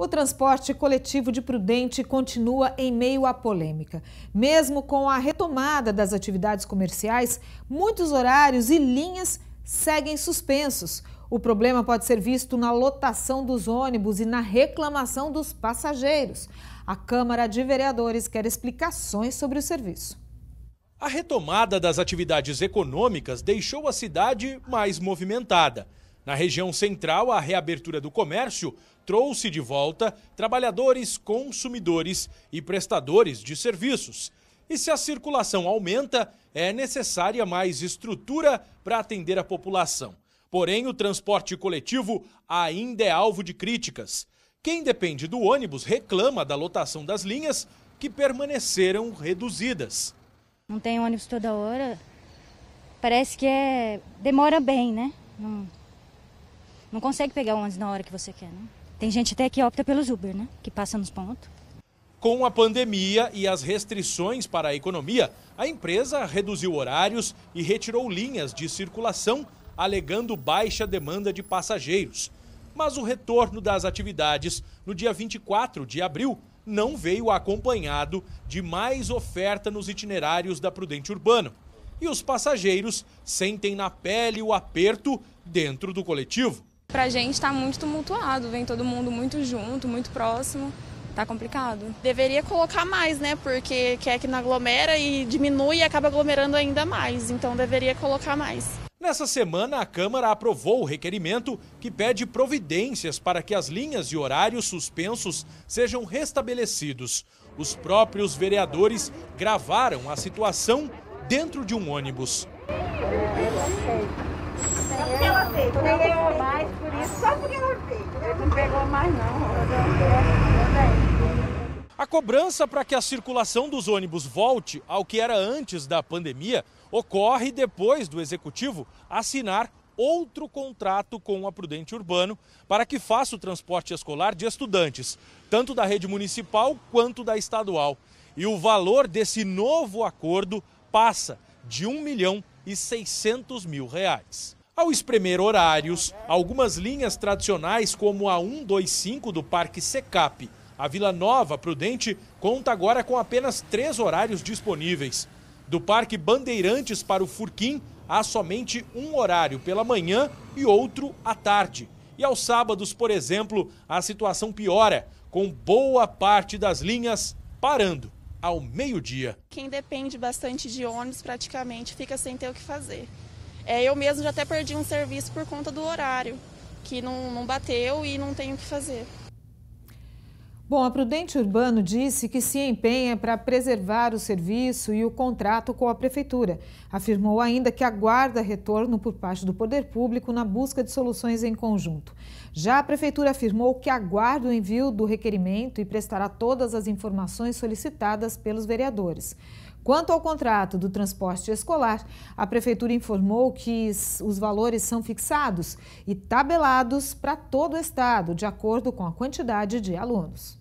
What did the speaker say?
O transporte coletivo de Prudente continua em meio à polêmica. Mesmo com a retomada das atividades comerciais, muitos horários e linhas seguem suspensos. O problema pode ser visto na lotação dos ônibus e na reclamação dos passageiros. A Câmara de Vereadores quer explicações sobre o serviço. A retomada das atividades econômicas deixou a cidade mais movimentada. Na região central, a reabertura do comércio trouxe de volta trabalhadores, consumidores e prestadores de serviços. E se a circulação aumenta, é necessária mais estrutura para atender a população. Porém, o transporte coletivo ainda é alvo de críticas. Quem depende do ônibus reclama da lotação das linhas que permaneceram reduzidas. Não tem ônibus toda hora. Parece que é demora bem, né? Não não consegue pegar o ônibus na hora que você quer, né? Tem gente até que opta pelos Uber, né? Que passa nos pontos. Com a pandemia e as restrições para a economia, a empresa reduziu horários e retirou linhas de circulação, alegando baixa demanda de passageiros. Mas o retorno das atividades no dia 24 de abril não veio acompanhado de mais oferta nos itinerários da Prudente Urbano. E os passageiros sentem na pele o aperto dentro do coletivo. Pra gente está muito tumultuado, vem todo mundo muito junto, muito próximo. Tá complicado. Deveria colocar mais, né? Porque quer que não aglomera e diminui e acaba aglomerando ainda mais. Então deveria colocar mais. Nessa semana, a Câmara aprovou o requerimento que pede providências para que as linhas e horários suspensos sejam restabelecidos. Os próprios vereadores gravaram a situação dentro de um ônibus. Só porque ela pegou mais por isso. Só porque ela não pegou mais não. A cobrança para que a circulação dos ônibus volte ao que era antes da pandemia ocorre depois do executivo assinar outro contrato com a Prudente Urbano para que faça o transporte escolar de estudantes, tanto da rede municipal quanto da estadual. E o valor desse novo acordo passa de 1 milhão e 600 mil reais. Ao espremer horários, algumas linhas tradicionais, como a 125 do Parque Secap, a Vila Nova Prudente conta agora com apenas três horários disponíveis. Do Parque Bandeirantes para o Furquim, há somente um horário pela manhã e outro à tarde. E aos sábados, por exemplo, a situação piora, com boa parte das linhas parando ao meio-dia. Quem depende bastante de ônibus praticamente fica sem ter o que fazer. É, eu mesmo já até perdi um serviço por conta do horário, que não, não bateu e não tenho o que fazer. Bom, a Prudente Urbano disse que se empenha para preservar o serviço e o contrato com a Prefeitura. Afirmou ainda que aguarda retorno por parte do poder público na busca de soluções em conjunto. Já a Prefeitura afirmou que aguarda o envio do requerimento e prestará todas as informações solicitadas pelos vereadores. Quanto ao contrato do transporte escolar, a Prefeitura informou que os valores são fixados e tabelados para todo o Estado, de acordo com a quantidade de alunos.